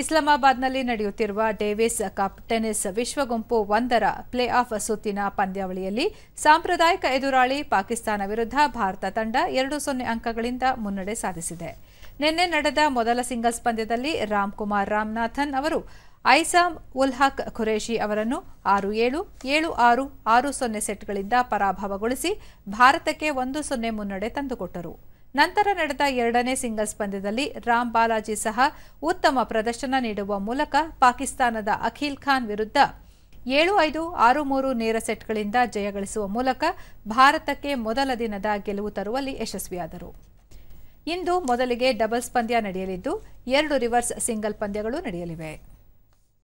ಇಸ್ಲಾಮಾಬಾದ್ನಲ್ಲಿ ನಡೆಯುತ್ತಿರುವ Davis cup tennis ವಿಶ್ವಗುಂಪು ಒಂದರ play of ಸುತ್ತಿನ ಪಂದ್ಯಾವಳಿಯಲ್ಲಿ ಸಾಂಪ್ರದಾಯಿಕ ಎದುರಾಳಿ ಪಾಕಿಸ್ತಾನ ವಿರುದ್ಧ ಭಾರತ ತಂಡ ಎರಡು ಸೊನ್ನೆ ಅಂಕಗಳಿಂದ ಮುನ್ನಡೆ ಸಾಧಿಸಿದೆ ನಿನ್ನೆ ನಡೆದ ಮೊದಲ ಸಿಂಗಲ್ಸ್ ಪಂದ್ಯದಲ್ಲಿ ರಾಮ್ಕುಮಾರ್ ರಾಮನಾಥನ್ ಅವರು ಐಸಾಮ್ ಉಲ್ ಹಕ್ ಖುರೇಶಿ ಅವರನ್ನು ಆರು ಏಳು ಏಳು ಆರು ಆರು ಸೊನ್ನೆ ಸೆಟ್ಗಳಿಂದ ಪರಾಭವಗೊಳಿಸಿ ಭಾರತಕ್ಕೆ ಒಂದು ಸೊನ್ನೆ ಮುನ್ನಡೆ ತಂದುಕೊಟ್ಟರು ನಂತರ ನಡೆದ ಎರಡನೇ ಸಿಂಗಲ್ಸ್ ಪಂದ್ಯದಲ್ಲಿ ರಾಮ್ ಬಾಲಾಜಿ ಸಹ ಉತ್ತಮ ಪ್ರದರ್ಶನ ನೀಡುವ ಮೂಲಕ ಪಾಕಿಸ್ತಾನದ ಅಖಿಲ್ ಖಾನ್ ವಿರುದ್ಧ ಏಳು ಐದು ಆರು ಮೂರು ನೇರ ಸೆಟ್ಗಳಿಂದ ಜಯಗಳಿಸುವ ಮೂಲಕ ಭಾರತಕ್ಕೆ ಮೊದಲ ದಿನದ ಗೆಲುವು ತರುವಲ್ಲಿ ಯಶಸ್ವಿಯಾದರು ಇಂದು ಮೊದಲಿಗೆ ಡಬಲ್ಸ್ ಪಂದ್ಯ ನಡೆಯಲಿದ್ದು ಎರಡು ರಿವರ್ಸ್ ಸಿಂಗಲ್ ಪಂದ್ಯಗಳು ನಡೆಯಲಿವೆ